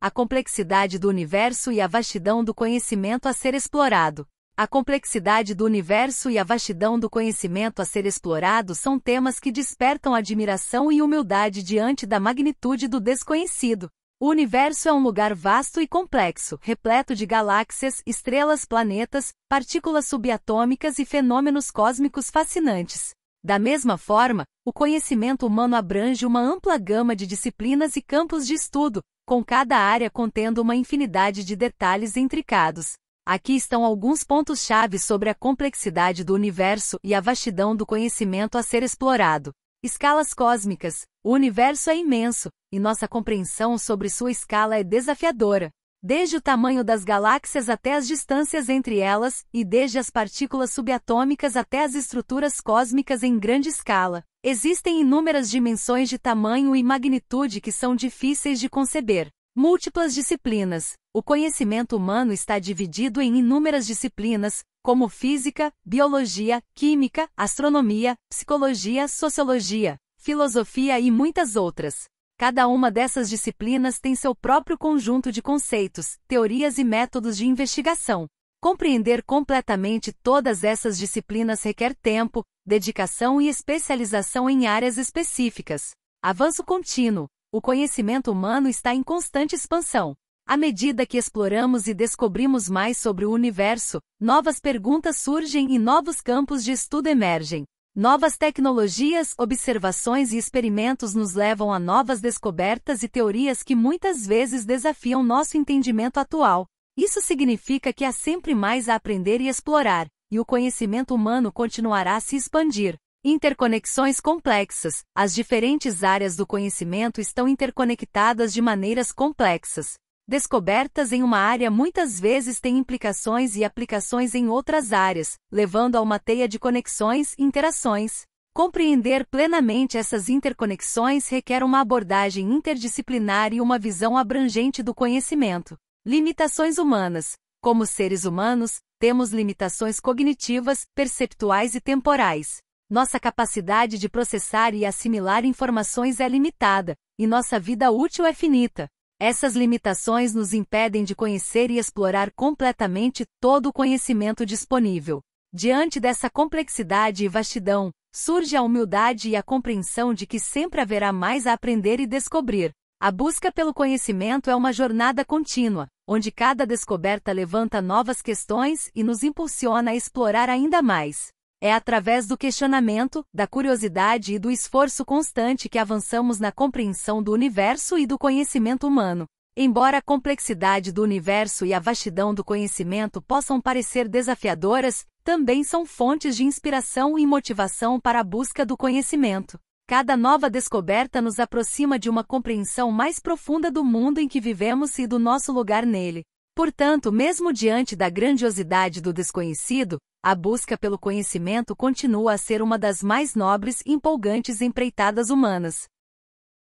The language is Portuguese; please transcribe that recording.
a complexidade do universo e a vastidão do conhecimento a ser explorado. A complexidade do universo e a vastidão do conhecimento a ser explorado são temas que despertam admiração e humildade diante da magnitude do desconhecido. O universo é um lugar vasto e complexo, repleto de galáxias, estrelas, planetas, partículas subatômicas e fenômenos cósmicos fascinantes. Da mesma forma, o conhecimento humano abrange uma ampla gama de disciplinas e campos de estudo, com cada área contendo uma infinidade de detalhes intricados. Aqui estão alguns pontos-chave sobre a complexidade do universo e a vastidão do conhecimento a ser explorado. Escalas cósmicas. O universo é imenso, e nossa compreensão sobre sua escala é desafiadora desde o tamanho das galáxias até as distâncias entre elas, e desde as partículas subatômicas até as estruturas cósmicas em grande escala. Existem inúmeras dimensões de tamanho e magnitude que são difíceis de conceber. Múltiplas disciplinas. O conhecimento humano está dividido em inúmeras disciplinas, como física, biologia, química, astronomia, psicologia, sociologia, filosofia e muitas outras. Cada uma dessas disciplinas tem seu próprio conjunto de conceitos, teorias e métodos de investigação. Compreender completamente todas essas disciplinas requer tempo, dedicação e especialização em áreas específicas. Avanço contínuo. O conhecimento humano está em constante expansão. À medida que exploramos e descobrimos mais sobre o universo, novas perguntas surgem e novos campos de estudo emergem. Novas tecnologias, observações e experimentos nos levam a novas descobertas e teorias que muitas vezes desafiam nosso entendimento atual. Isso significa que há sempre mais a aprender e explorar, e o conhecimento humano continuará a se expandir. Interconexões complexas. As diferentes áreas do conhecimento estão interconectadas de maneiras complexas, Descobertas em uma área muitas vezes têm implicações e aplicações em outras áreas, levando a uma teia de conexões e interações. Compreender plenamente essas interconexões requer uma abordagem interdisciplinar e uma visão abrangente do conhecimento. Limitações humanas. Como seres humanos, temos limitações cognitivas, perceptuais e temporais. Nossa capacidade de processar e assimilar informações é limitada, e nossa vida útil é finita. Essas limitações nos impedem de conhecer e explorar completamente todo o conhecimento disponível. Diante dessa complexidade e vastidão, surge a humildade e a compreensão de que sempre haverá mais a aprender e descobrir. A busca pelo conhecimento é uma jornada contínua, onde cada descoberta levanta novas questões e nos impulsiona a explorar ainda mais. É através do questionamento, da curiosidade e do esforço constante que avançamos na compreensão do universo e do conhecimento humano. Embora a complexidade do universo e a vastidão do conhecimento possam parecer desafiadoras, também são fontes de inspiração e motivação para a busca do conhecimento. Cada nova descoberta nos aproxima de uma compreensão mais profunda do mundo em que vivemos e do nosso lugar nele. Portanto, mesmo diante da grandiosidade do desconhecido, a busca pelo conhecimento continua a ser uma das mais nobres e empolgantes empreitadas humanas.